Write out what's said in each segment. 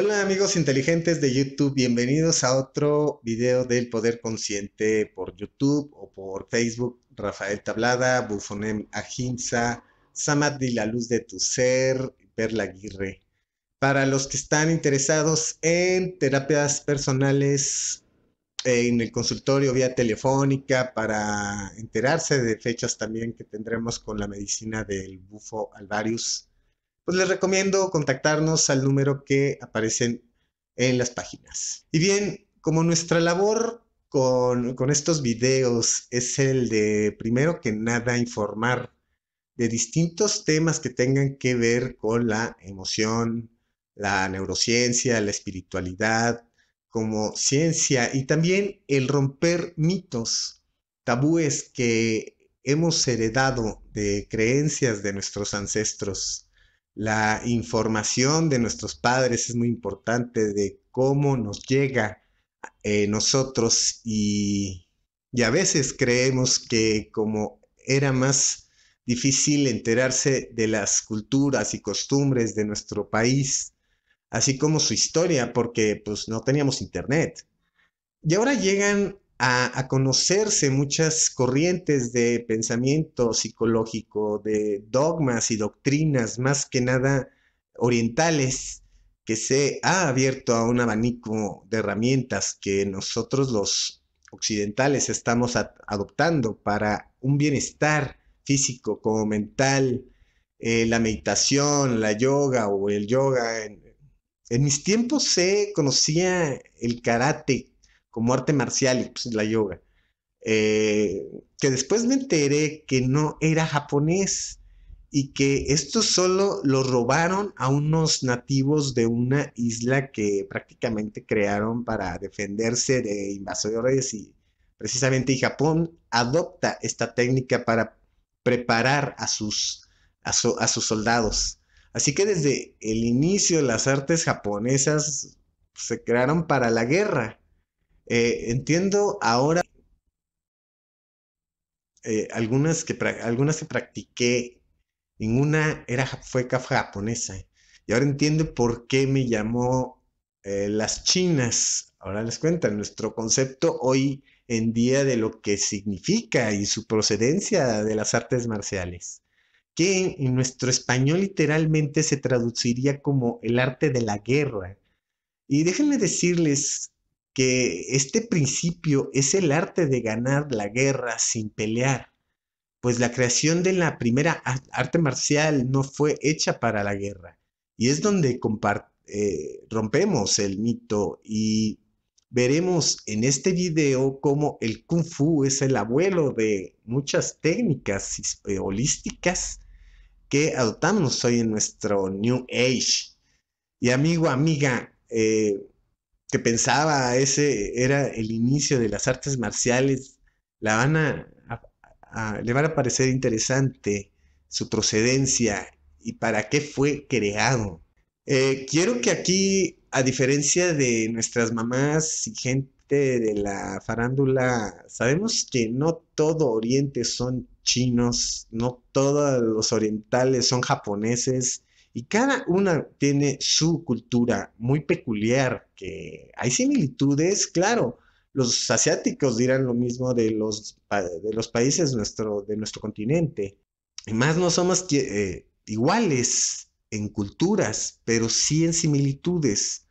Hola amigos inteligentes de YouTube, bienvenidos a otro video del Poder Consciente por YouTube o por Facebook. Rafael Tablada, Bufonem Ahimsa, Samaddi La Luz de Tu Ser, Perla Aguirre. Para los que están interesados en terapias personales en el consultorio vía telefónica para enterarse de fechas también que tendremos con la medicina del bufo alvarius pues les recomiendo contactarnos al número que aparecen en las páginas. Y bien, como nuestra labor con, con estos videos es el de, primero que nada, informar de distintos temas que tengan que ver con la emoción, la neurociencia, la espiritualidad como ciencia y también el romper mitos, tabúes que hemos heredado de creencias de nuestros ancestros la información de nuestros padres es muy importante, de cómo nos llega eh, nosotros y, a veces creemos que como era más difícil enterarse de las culturas y costumbres de nuestro país, así como su historia, porque pues no teníamos internet. Y ahora llegan a, conocerse muchas corrientes de pensamiento psicológico, de dogmas y doctrinas, más que nada orientales, que se ha abierto a un abanico de herramientas que nosotros los occidentales estamos adoptando para un bienestar físico como mental, eh, la meditación, la yoga o el yoga. en, mis tiempos se conocía el karate como arte marcial y pues, la yoga. Eh, que después me enteré que no era japonés y que esto solo lo robaron a unos nativos de una isla que prácticamente crearon para defenderse de invasores y precisamente Japón adopta esta técnica para preparar a sus, a sus soldados. Así que desde el inicio las artes japonesas se crearon para la guerra eh, entiendo ahora eh, algunas, que algunas practiqué, en una era, fue japonesa. Y ahora entiendo por qué me llamó eh, las chinas. Ahora les cuento, nuestro concepto hoy en día de lo que significa y su procedencia de las artes marciales, que en nuestro español literalmente se traduciría como el arte de la guerra. Y déjenme decirles que este principio es el arte de ganar la guerra sin pelear, pues la creación de la primera arte marcial no fue hecha para la guerra. Y es donde eh, rompemos el mito y veremos en este video cómo el kung fu es el abuelo de muchas técnicas eh, holísticas que adoptamos hoy en nuestro New Age. Y amigo, amiga, eh, que pensaba, ese era el inicio de las artes marciales, la van a, le van a parecer interesante su procedencia y para qué fue creado. Eh, quiero que aquí, a diferencia de nuestras mamás y gente de la farándula, sabemos que no todo Oriente son chinos, no todos los orientales son japoneses, y cada una tiene su cultura muy peculiar, que hay similitudes, claro. Los asiáticos dirán lo mismo de los, de los países nuestro, de nuestro continente. Y más no somos eh, iguales en culturas, pero sí en similitudes.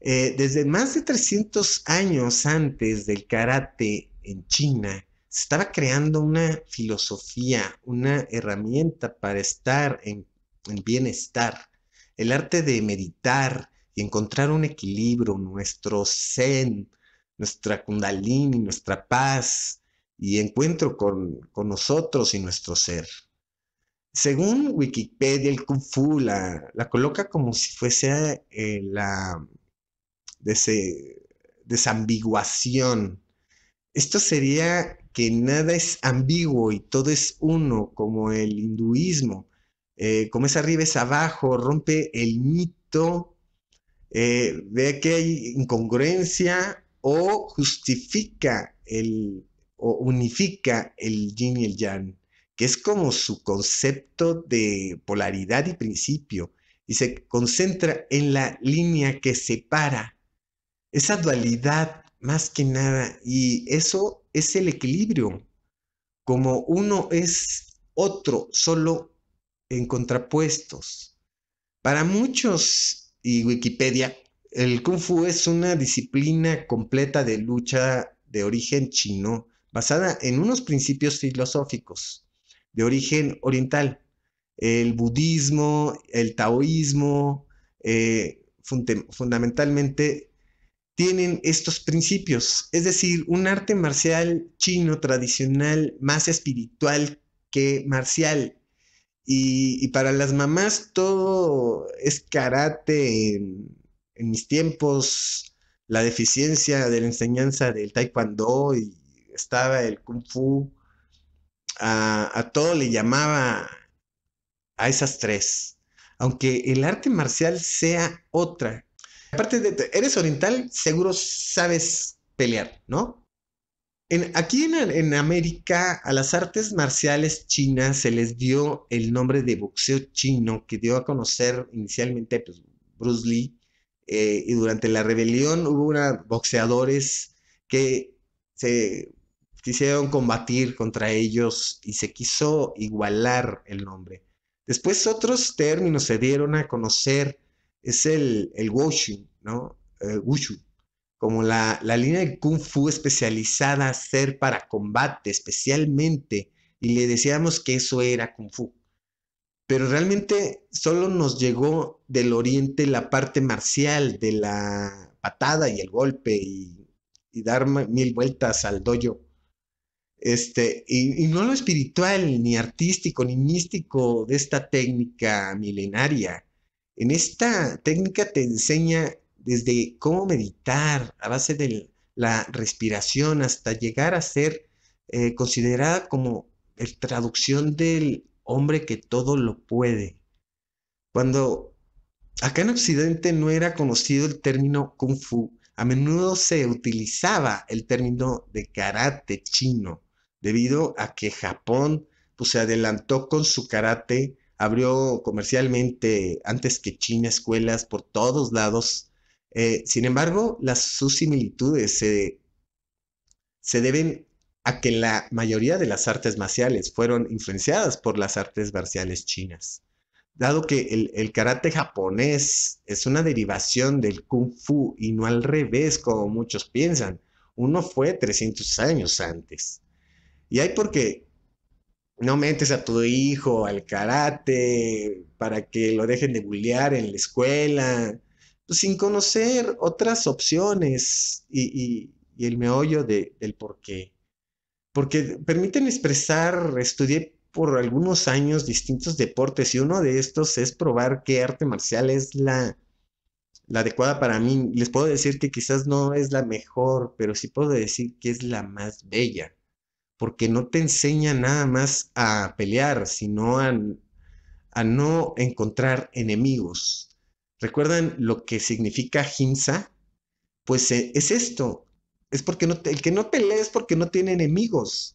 Eh, desde más de 300 años antes del karate en China, se estaba creando una filosofía, una herramienta para estar en el bienestar, el arte de meditar y encontrar un equilibrio, nuestro zen, nuestra kundalini, nuestra paz y encuentro con, nosotros y nuestro ser. Según Wikipedia, el Kung Fu la, coloca como si fuese eh, la desambiguación. Esto sería que nada es ambiguo y todo es uno, como el hinduismo. Eh, como es arriba es abajo, rompe el mito, vea eh, ve que hay incongruencia o justifica el, o unifica el yin y el yang, que es como su concepto de polaridad y principio, y se concentra en la línea que separa esa dualidad más que nada, y eso es el equilibrio, como uno es otro, solo en contrapuestos. Para muchos y Wikipedia, el kung fu es una disciplina completa de lucha de origen chino, basada en unos principios filosóficos de origen oriental, el budismo, el taoísmo, eh, fundamentalmente tienen estos principios, es decir, un arte marcial chino tradicional más espiritual que marcial, y, para las mamás todo es karate. En, mis tiempos, la deficiencia de la enseñanza del taekwondo y estaba el kung fu. A, a todo le llamaba a esas tres. Aunque el arte marcial sea otra. Aparte de, eres oriental, seguro sabes pelear, ¿no? aquí en, América, a las artes marciales chinas se les dio el nombre de boxeo chino, que dio a conocer inicialmente pues, Bruce Lee. Eh, y durante la rebelión hubo boxeadores que se quisieron combatir contra ellos y se quiso igualar el nombre. Después otros términos se dieron a conocer, es el, el wushu, ¿no? Eh, wushu, como la, línea de Kung Fu especializada a ser para combate especialmente, y le decíamos que eso era Kung Fu. Pero realmente solo nos llegó del oriente la parte marcial de la patada y el golpe y, dar mil vueltas al dojo. Este, y, y, no lo espiritual, ni artístico, ni místico de esta técnica milenaria. En esta técnica te enseña desde cómo meditar a base de la respiración hasta llegar a ser eh, considerada como el traducción del hombre que todo lo puede. Cuando acá en Occidente no era conocido el término kung fu, a menudo se utilizaba el término de karate chino, debido a que Japón pues, se adelantó con su karate, abrió comercialmente antes que China escuelas por todos lados eh, sin embargo, las, sus similitudes se, deben a que la mayoría de las artes marciales fueron influenciadas por las artes marciales chinas. Dado que el, karate japonés es una derivación del kung fu y no al revés como muchos piensan, uno fue 300 años antes. Y hay porque no metes a tu hijo al karate para que lo dejen de bullear en la escuela, sin conocer otras opciones y, el meollo del por qué. Porque permiten expresar, estudié por algunos años distintos deportes y uno de estos es probar qué arte marcial es la, adecuada para mí. Les puedo decir que quizás no es la mejor, pero sí puedo decir que es la más bella, porque no te enseña nada más a pelear, sino a no encontrar enemigos, ¿Recuerdan lo que significa Himsa? Pues eh, es esto. Es porque no el que no pelea es porque no tiene enemigos.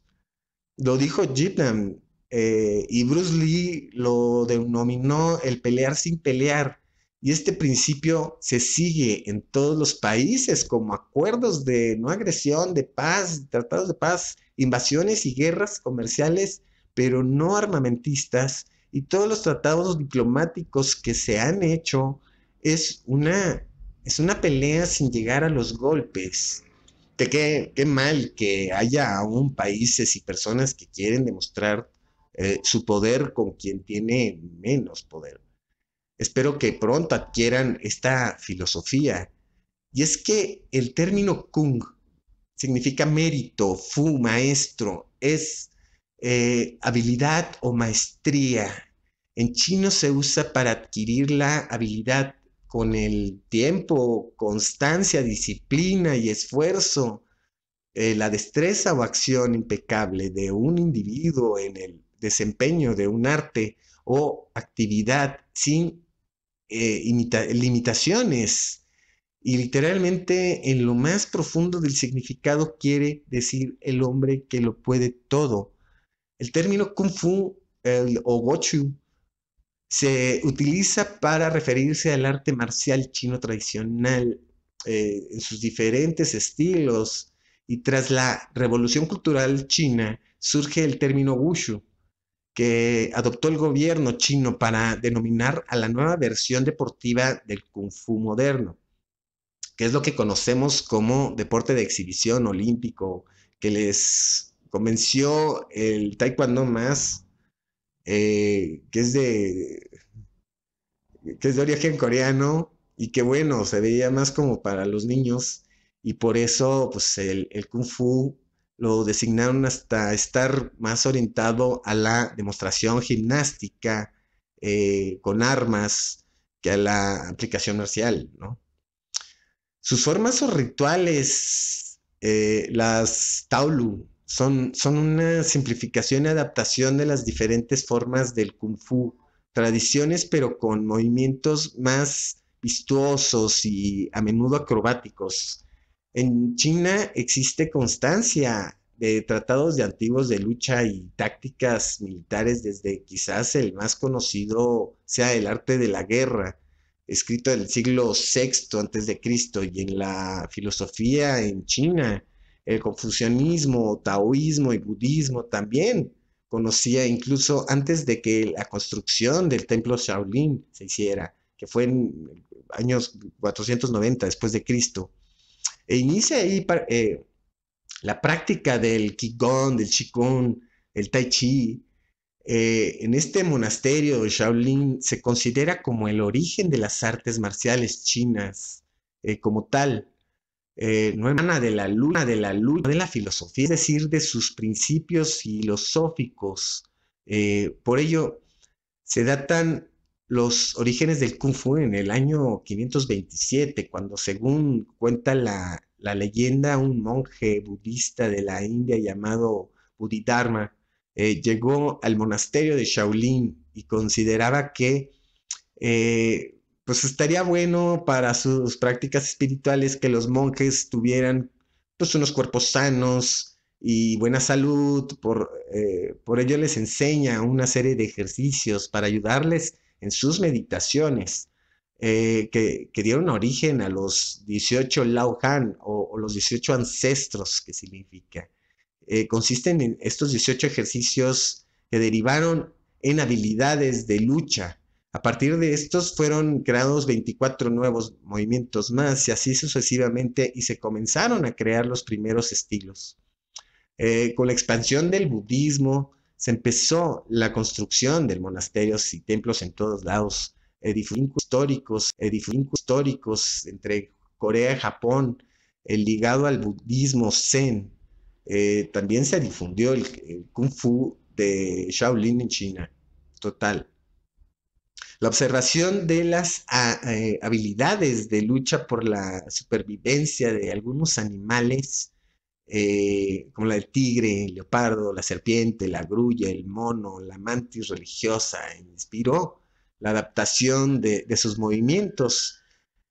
Lo dijo Jitnam eh, y Bruce Lee lo denominó el pelear sin pelear. Y este principio se sigue en todos los países como acuerdos de no agresión, de paz, tratados de paz, invasiones y guerras comerciales, pero no armamentistas. Y todos los tratados diplomáticos que se han hecho es una, es una pelea sin llegar a los golpes. qué, mal que haya aún países y personas que quieren demostrar eh, su poder con quien tiene menos poder. Espero que pronto adquieran esta filosofía. Y es que el término kung significa mérito, fu, maestro, es eh, habilidad o maestría. En chino se usa para adquirir la habilidad con el tiempo, constancia, disciplina y esfuerzo, eh, la destreza o acción impecable de un individuo en el desempeño de un arte o actividad sin eh, limitaciones. Y literalmente en lo más profundo del significado quiere decir el hombre que lo puede todo. El término kung fu, el gochu, se utiliza para referirse al arte marcial chino tradicional eh, en sus diferentes estilos y tras la revolución cultural china surge el término wushu que adoptó el gobierno chino para denominar a la nueva versión deportiva del kung fu moderno, que es lo que conocemos como deporte de exhibición olímpico, que les convenció el taekwondo más eh, que es de que es de origen coreano y que bueno, se veía más como para los niños y por eso pues el, kung fu lo designaron hasta estar más orientado a la demostración gimnástica eh, con armas que a la aplicación marcial, Sus formas o rituales, eh, las Taolu, son, una simplificación y adaptación de las diferentes formas del kung fu, tradiciones pero con movimientos más vistosos y a menudo acrobáticos. En China existe constancia de tratados de antiguos de lucha y tácticas militares desde quizás el más conocido sea el arte de la guerra, escrito en el siglo VI antes de Cristo y en la filosofía en China el confucianismo, taoísmo y budismo también conocía incluso antes de que la construcción del templo Shaolin se hiciera, que fue en años 490 después de Cristo. E inicia ahí eh, la práctica del Qigong, del Qigong, el Tai Chi. Eh, en este monasterio de Shaolin se considera como el origen de las artes marciales chinas eh, como tal. Eh, no de la luna, de la luna de la filosofía, es decir, de sus principios filosóficos. Eh, por ello, se datan los orígenes del Kung Fu en el año 527, cuando según cuenta la, leyenda, un monje budista de la India llamado Budhidharma eh, llegó al monasterio de Shaolin y consideraba que pues estaría bueno para sus prácticas espirituales que los monjes tuvieran pues, unos cuerpos sanos y buena salud, por, eh, por ello les enseña una serie de ejercicios para ayudarles en sus meditaciones. Eh, que, dieron origen a los 18 Lao Han, o los 18 ancestros, que significa. Eh, consisten en estos 18 ejercicios que derivaron en habilidades de lucha, a partir de estos fueron creados 24 nuevos movimientos más y así sucesivamente y se comenzaron a crear los primeros estilos. Eh, con la expansión del budismo se empezó la construcción de monasterios y templos en todos lados, edificios históricos, edificios históricos entre Corea y Japón, el eh, ligado al budismo zen. Eh, también se difundió el kung fu de Shaolin en China. Total. La observación de las ah, eh, habilidades de lucha por la supervivencia de algunos animales, eh, como la del tigre, el leopardo, la serpiente, la grulla, el mono, la mantis religiosa, inspiró la adaptación de, sus movimientos.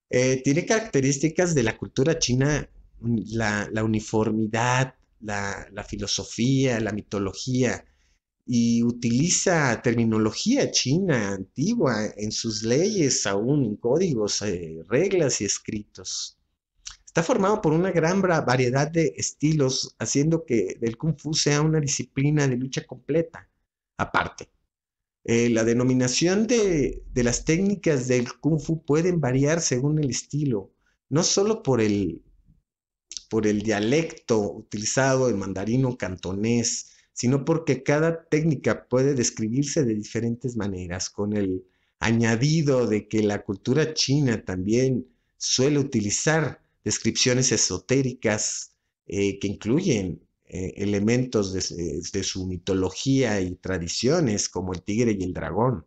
Eh, tiene características de la cultura china, la, uniformidad, la filosofía, la mitología, y utiliza terminología china antigua en sus leyes, aún en códigos, eh, reglas y escritos. Está formado por una gran variedad de estilos, haciendo que el kung fu sea una disciplina de lucha completa, aparte. Eh, la denominación de, las técnicas del kung fu pueden variar según el estilo, no solo por el, por el dialecto utilizado, el mandarino cantonés, sino porque cada técnica puede describirse de diferentes maneras, con el añadido de que la cultura china también suele utilizar descripciones esotéricas eh, que incluyen eh, elementos de, su mitología y tradiciones como el tigre y el dragón.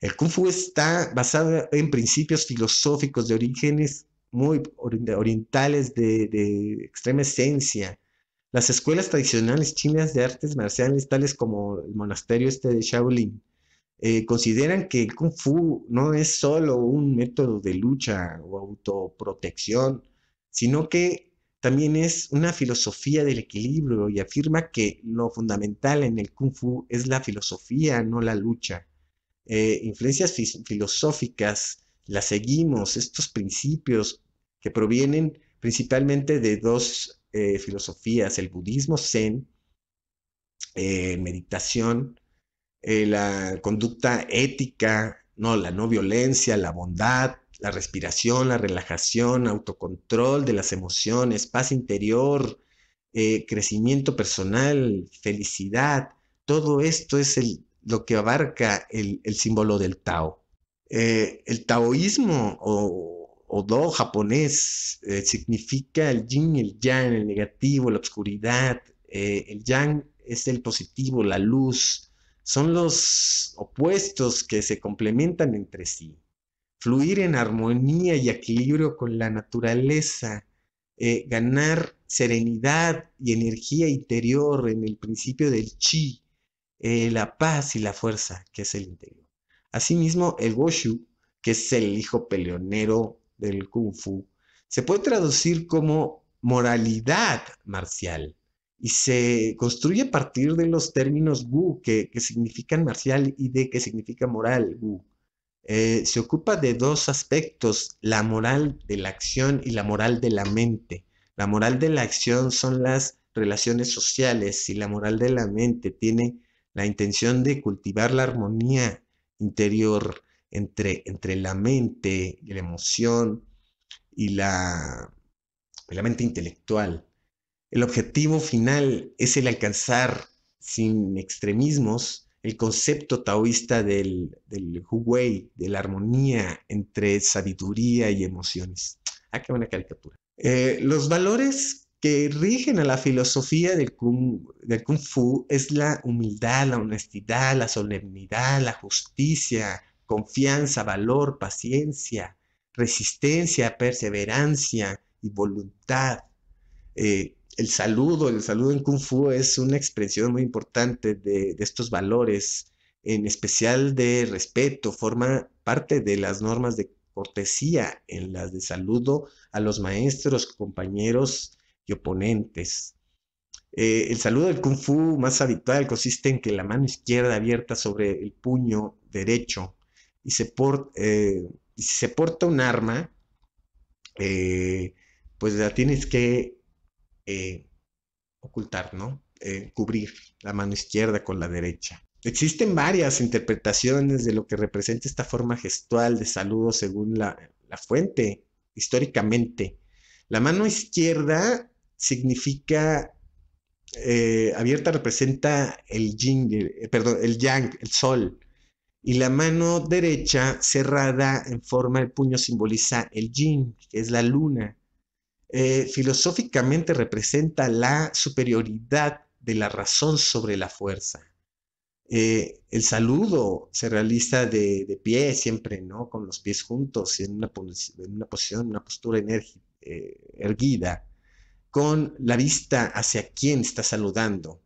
El kung fu está basado en principios filosóficos de orígenes muy orientales de, de extrema esencia las escuelas tradicionales chinas de artes marciales, tales como el monasterio este de Shaolin, eh, consideran que el Kung Fu no es solo un método de lucha o autoprotección, sino que también es una filosofía del equilibrio y afirma que lo fundamental en el Kung Fu es la filosofía, no la lucha. Eh, influencias filosóficas, las seguimos, estos principios que provienen principalmente de dos eh, filosofías, el budismo zen, eh, meditación, eh, la conducta ética, no, la no violencia, la bondad, la respiración, la relajación, autocontrol de las emociones, paz interior, crecimiento personal, felicidad. Todo esto es lo que abarca el, el, símbolo del Tao. el taoísmo o Odo japonés eh, significa el yin, el yang, el negativo, la oscuridad. Eh, el yang es el positivo, la luz. Son los opuestos que se complementan entre sí. Fluir en armonía y equilibrio con la naturaleza. Eh, ganar serenidad y energía interior en el principio del chi. la paz y la fuerza que es el interior. Asimismo, el Goshu, que es el hijo peleonero del kung fu, se puede traducir como moralidad marcial y se construye a partir de los términos gu que, significan marcial y de que significa moral eh, se ocupa de dos aspectos, la moral de la acción y la moral de la mente. La moral de la acción son las relaciones sociales y la moral de la mente tiene la intención de cultivar la armonía interior, entre, entre la mente y la emoción y la, la mente intelectual. El objetivo final es el alcanzar sin extremismos el concepto taoísta del, del Huwei, de la armonía entre sabiduría y emociones. Ah, qué buena caricatura. Eh, los valores que rigen a la filosofía del kung, del kung Fu es la humildad, la honestidad, la solemnidad, la justicia, confianza, valor, paciencia, resistencia, perseverancia y voluntad. Eh, el saludo, el saludo en Kung Fu es una expresión muy importante de, estos valores, en especial de respeto, forma parte de las normas de cortesía en las de saludo a los maestros, compañeros y oponentes. Eh, el saludo del kung fu más habitual consiste en que la mano izquierda abierta sobre el puño derecho y se, por, eh, si se porta un arma, eh, pues la tienes que eh, ocultar, ¿no? cubrir la mano izquierda con la derecha. Existen varias interpretaciones de lo que representa esta forma gestual de saludo según la, fuente, históricamente. La mano izquierda significa, abierta representa el yin, perdón, el yang, el sol, y la mano derecha cerrada en forma de puño simboliza el yin, que es la luna. Eh, filosóficamente representa la superioridad de la razón sobre la fuerza. Eh, el saludo se realiza de, pie siempre, ¿no? Con los pies juntos, en una, en una posición, una postura eh, erguida, con la vista hacia quien está saludando.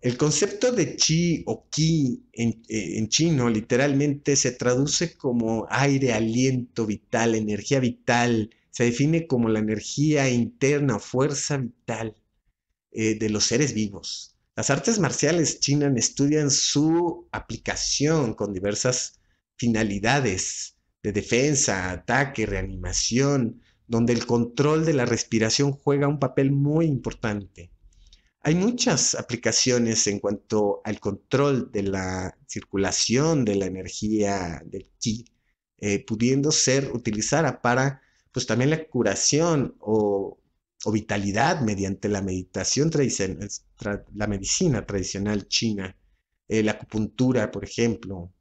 El concepto de chi o ki eh, en, chino literalmente se traduce como aire, aliento vital, energía vital. Se define como la energía interna fuerza vital eh, de los seres vivos. Las artes marciales chinas estudian su aplicación con diversas finalidades de defensa, ataque, reanimación, donde el control de la respiración juega un papel muy importante hay muchas aplicaciones en cuanto al control de la circulación de la energía del Qi eh, pudiendo ser utilizada para, pues también la curación o, vitalidad mediante la meditación tradicional, la medicina tradicional china, eh, la acupuntura, por ejemplo,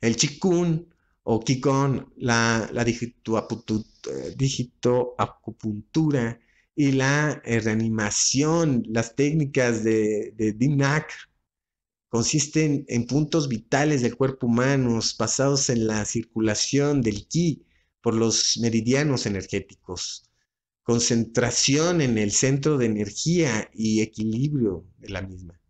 el chikun o qigong, la, la digitoacupuntura, y la eh, reanimación, las técnicas de, de DINAC consisten en puntos vitales del cuerpo humano basados en la circulación del ki por los meridianos energéticos, concentración en el centro de energía y equilibrio de la misma.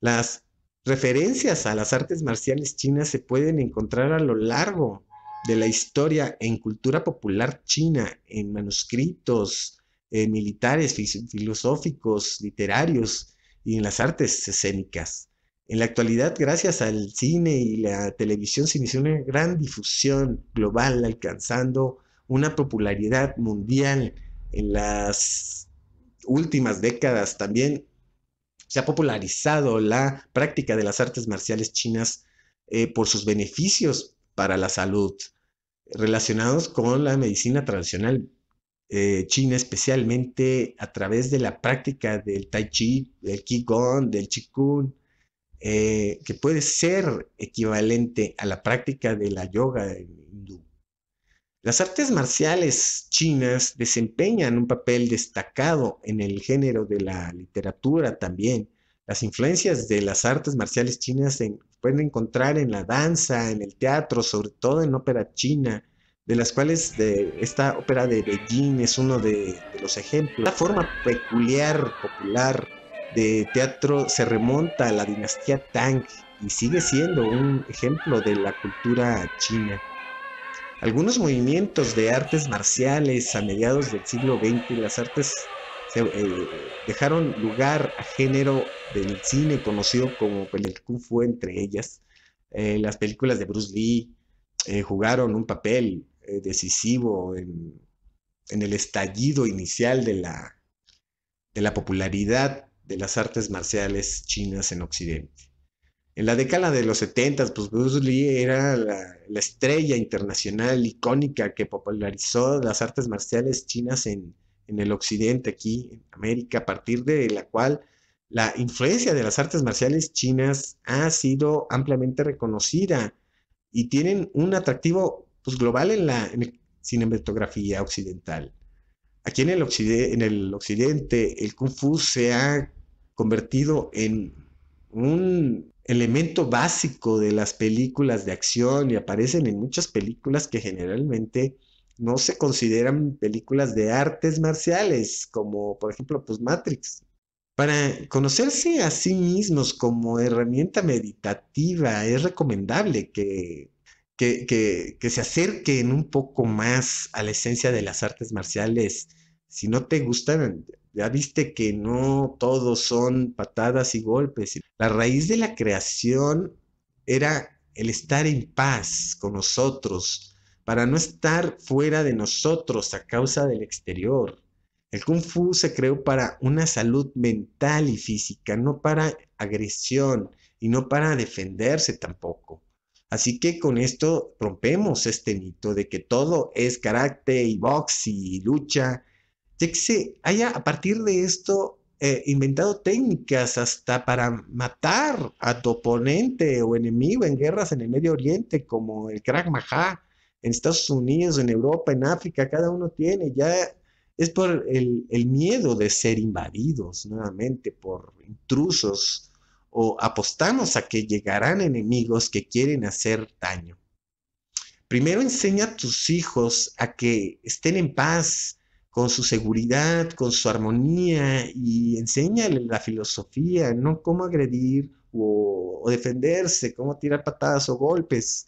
Las referencias a las artes marciales chinas se pueden encontrar a lo largo de la historia en cultura popular china, en manuscritos, eh, militares, filosóficos, literarios y en las artes escénicas. En la actualidad, gracias al cine y la televisión, se inició una gran difusión global, alcanzando una popularidad mundial en las últimas décadas. También se ha popularizado la práctica de las artes marciales chinas eh, por sus beneficios para la salud relacionados con la medicina tradicional eh, china, especialmente a través de la práctica del Tai Chi, del Qigong, del Qigong, eh, que puede ser equivalente a la práctica de la yoga hindú. Las artes marciales chinas desempeñan un papel destacado en el género de la literatura también. Las influencias de las artes marciales chinas se pueden encontrar en la danza, en el teatro, sobre todo en ópera china, de las cuales esta ópera de Beijing es uno de, los ejemplos. La forma peculiar, popular de teatro se remonta a la dinastía Tang y sigue siendo un ejemplo de la cultura china. Algunos movimientos de artes marciales a mediados del siglo XX, las artes eh, dejaron lugar a género del cine conocido como el kung fu entre ellas. Eh, las películas de Bruce Lee eh, jugaron un papel eh, decisivo en, el estallido inicial de la, de la popularidad de las artes marciales chinas en Occidente. En la década de los 70, pues Bruce Lee era la, estrella internacional icónica que popularizó las artes marciales chinas en, en, el occidente, aquí en América, a partir de la cual la influencia de las artes marciales chinas ha sido ampliamente reconocida y tienen un atractivo pues, global en la, cinematografía occidental. Aquí en el, en el occidente el kung fu se ha convertido en un elemento básico de las películas de acción y aparecen en muchas películas que generalmente no se consideran películas de artes marciales, como por ejemplo pues Matrix. Para conocerse a sí mismos como herramienta meditativa es recomendable que que, se acerquen un poco más a la esencia de las artes marciales. Si no te gustan, ya viste que no todos son patadas y golpes. La raíz de la creación era el estar en paz con nosotros, para no estar fuera de nosotros a causa del exterior. El kung fu se creó para una salud mental y física, no para agresión y no para defenderse tampoco. Así que con esto rompemos este mito de que todo es carácter y box y lucha, ya que se haya a partir de esto eh, inventado técnicas hasta para matar a tu oponente o enemigo en guerras en el Medio Oriente, como el Krav Maga, en Estados Unidos, en Europa, en África, cada uno tiene, ya es por el miedo de ser invadidos nuevamente por intrusos o apostamos a que llegarán enemigos que quieren hacer daño. Primero enseña a tus hijos a que estén en paz con su seguridad, con su armonía y enséñale la filosofía, no cómo agredir o, defenderse, cómo tirar patadas o golpes.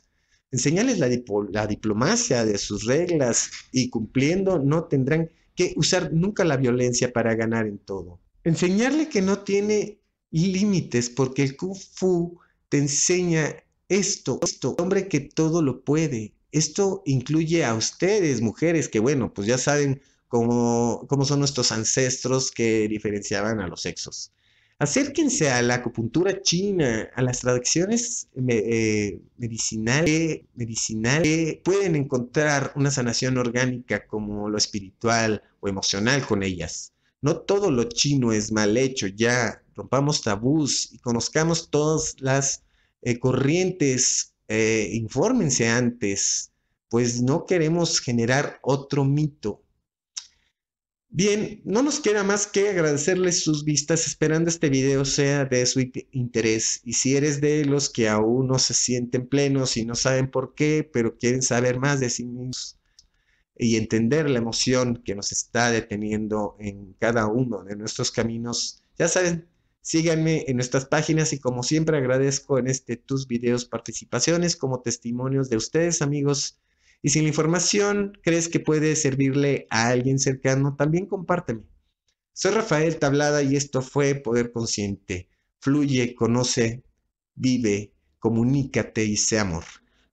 Enseñales la, la diplomacia de sus reglas y cumpliendo no tendrán que usar nunca la violencia para ganar en todo. Enseñarle que no tiene y límites porque el Kung Fu te enseña esto, esto, hombre que todo lo puede. Esto incluye a ustedes, mujeres, que bueno, pues ya saben cómo, cómo son nuestros ancestros que diferenciaban a los sexos. Acérquense a la acupuntura china, a las tradiciones eh, medicinales, que pueden encontrar una sanación orgánica como lo espiritual o emocional con ellas. No todo lo chino es mal hecho, ya rompamos tabús y conozcamos todas las eh, corrientes, eh, infórmense antes, pues no queremos generar otro mito. Bien, no nos queda más que agradecerles sus vistas esperando este video sea de su interés y si eres de los que aún no se sienten plenos y no saben por qué, pero quieren saber más de sí mismos y entender la emoción que nos está deteniendo en cada uno de nuestros caminos, ya saben Síganme en nuestras páginas y como siempre agradezco en este tus videos participaciones como testimonios de ustedes amigos. Y si la información crees que puede servirle a alguien cercano, también compárteme. Soy Rafael Tablada y esto fue Poder Consciente. Fluye, conoce, vive, comunícate y sé amor.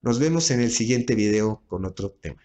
Nos vemos en el siguiente video con otro tema.